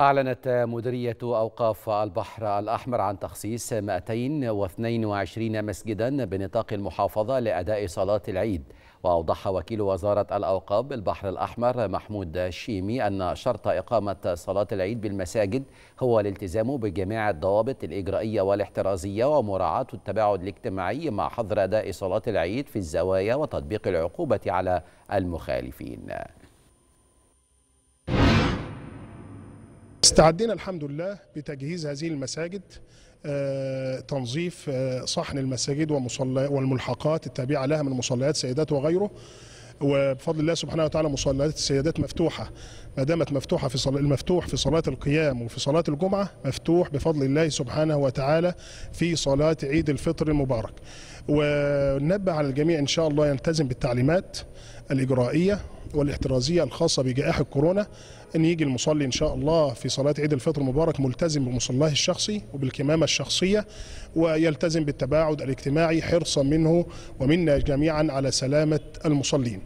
أعلنت مديرية أوقاف البحر الأحمر عن تخصيص 222 مسجدا بنطاق المحافظة لأداء صلاة العيد وأوضح وكيل وزارة الأوقاف بالبحر الأحمر محمود الشيمي أن شرط إقامة صلاة العيد بالمساجد هو الالتزام بجميع الضوابط الإجرائية والاحترازية ومراعاة التباعد الاجتماعي مع حظر أداء صلاة العيد في الزوايا وتطبيق العقوبة على المخالفين استعدينا الحمد لله بتجهيز هذه المساجد آه، تنظيف آه، صحن المساجد والملحقات التابعة لها من مصليات سيدات وغيره وبفضل الله سبحانه وتعالى مصليات السيدات مفتوحه ما دامت مفتوحه في صلاه المفتوح في صلاه القيام وفي صلاه الجمعه مفتوح بفضل الله سبحانه وتعالى في صلاه عيد الفطر المبارك وننبه على الجميع ان شاء الله يلتزم بالتعليمات الاجرائيه والاحترازيه الخاصه بجائحه كورونا ان يجي المصلي ان شاء الله في صلاه عيد الفطر المبارك ملتزم بمصلاه الشخصي وبالكمامه الشخصيه ويلتزم بالتباعد الاجتماعي حرصا منه ومنا جميعا على سلامه المصلين